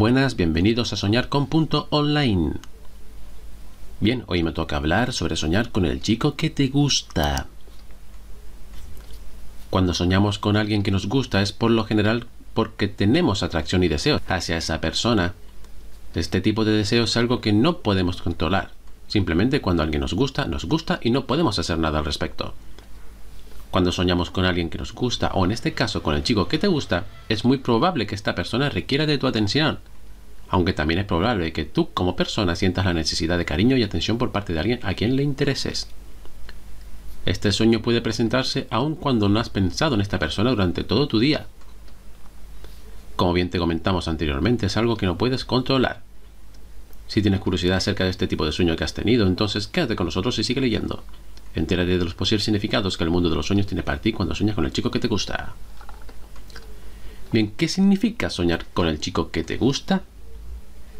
Buenas, bienvenidos a Soñar con Punto Online. Bien, hoy me toca hablar sobre soñar con el chico que te gusta. Cuando soñamos con alguien que nos gusta es por lo general porque tenemos atracción y deseo hacia esa persona. Este tipo de deseo es algo que no podemos controlar. Simplemente cuando alguien nos gusta, nos gusta y no podemos hacer nada al respecto. Cuando soñamos con alguien que nos gusta, o en este caso con el chico que te gusta, es muy probable que esta persona requiera de tu atención, aunque también es probable que tú como persona sientas la necesidad de cariño y atención por parte de alguien a quien le intereses. Este sueño puede presentarse aun cuando no has pensado en esta persona durante todo tu día. Como bien te comentamos anteriormente, es algo que no puedes controlar. Si tienes curiosidad acerca de este tipo de sueño que has tenido, entonces quédate con nosotros y sigue leyendo. Entérate de los posibles significados que el mundo de los sueños tiene para ti cuando sueñas con el chico que te gusta. Bien, ¿qué significa soñar con el chico que te gusta?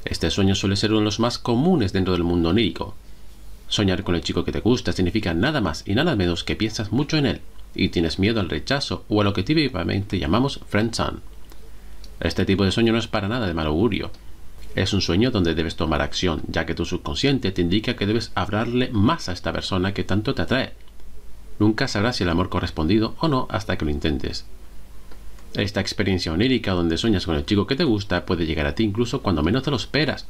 Este sueño suele ser uno de los más comunes dentro del mundo onírico. Soñar con el chico que te gusta significa nada más y nada menos que piensas mucho en él y tienes miedo al rechazo o a lo que típicamente llamamos friend Este tipo de sueño no es para nada de mal augurio. Es un sueño donde debes tomar acción, ya que tu subconsciente te indica que debes hablarle más a esta persona que tanto te atrae. Nunca sabrás si el amor correspondido o no hasta que lo intentes. Esta experiencia onírica donde sueñas con el chico que te gusta puede llegar a ti incluso cuando menos te lo esperas.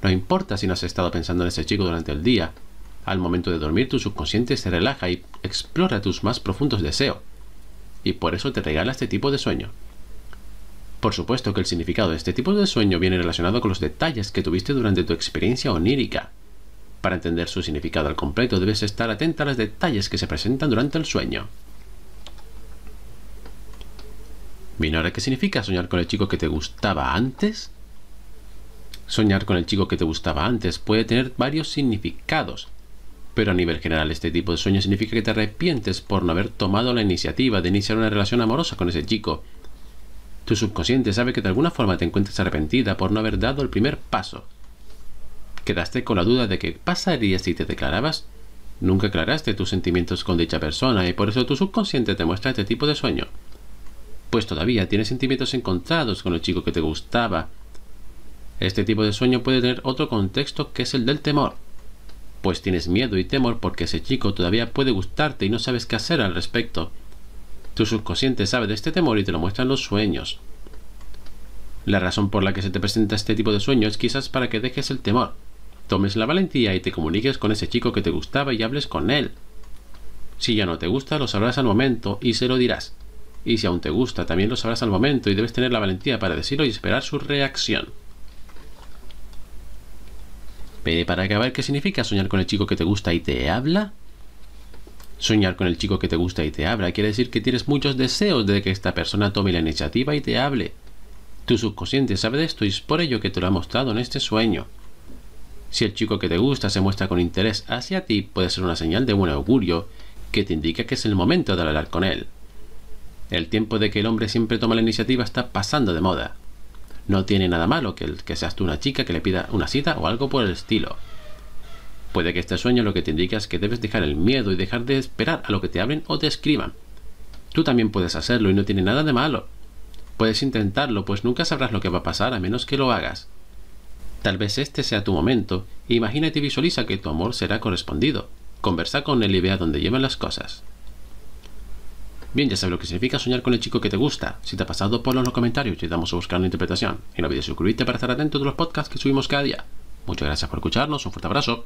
No importa si no has estado pensando en ese chico durante el día. Al momento de dormir tu subconsciente se relaja y explora tus más profundos deseos. Y por eso te regala este tipo de sueño. Por supuesto que el significado de este tipo de sueño viene relacionado con los detalles que tuviste durante tu experiencia onírica. Para entender su significado al completo debes estar atenta a los detalles que se presentan durante el sueño. Bien, ahora, ¿qué significa soñar con el chico que te gustaba antes? Soñar con el chico que te gustaba antes puede tener varios significados, pero a nivel general este tipo de sueño significa que te arrepientes por no haber tomado la iniciativa de iniciar una relación amorosa con ese chico. Tu subconsciente sabe que de alguna forma te encuentras arrepentida por no haber dado el primer paso. Quedaste con la duda de qué pasaría si te declarabas. Nunca aclaraste tus sentimientos con dicha persona y por eso tu subconsciente te muestra este tipo de sueño pues todavía tienes sentimientos encontrados con el chico que te gustaba. Este tipo de sueño puede tener otro contexto que es el del temor, pues tienes miedo y temor porque ese chico todavía puede gustarte y no sabes qué hacer al respecto. Tu subconsciente sabe de este temor y te lo muestran los sueños. La razón por la que se te presenta este tipo de sueño es quizás para que dejes el temor, tomes la valentía y te comuniques con ese chico que te gustaba y hables con él. Si ya no te gusta, lo sabrás al momento y se lo dirás y si aún te gusta, también lo sabrás al momento y debes tener la valentía para decirlo y esperar su reacción. Pero para acabar, ¿qué significa soñar con el chico que te gusta y te habla? Soñar con el chico que te gusta y te habla quiere decir que tienes muchos deseos de que esta persona tome la iniciativa y te hable. Tu subconsciente sabe de esto y es por ello que te lo ha mostrado en este sueño. Si el chico que te gusta se muestra con interés hacia ti, puede ser una señal de buen augurio que te indica que es el momento de hablar con él. El tiempo de que el hombre siempre toma la iniciativa está pasando de moda. No tiene nada malo que, el, que seas tú una chica que le pida una cita o algo por el estilo. Puede que este sueño lo que te indica es que debes dejar el miedo y dejar de esperar a lo que te hablen o te escriban. Tú también puedes hacerlo y no tiene nada de malo. Puedes intentarlo, pues nunca sabrás lo que va a pasar a menos que lo hagas. Tal vez este sea tu momento, imagínate y visualiza que tu amor será correspondido. Conversa con él y vea dónde llevan las cosas. Bien, ya sabes lo que significa soñar con el chico que te gusta. Si te ha pasado, ponlo en los comentarios y te damos a buscar una interpretación. Y no olvides suscribirte para estar atento de los podcasts que subimos cada día. Muchas gracias por escucharnos, un fuerte abrazo.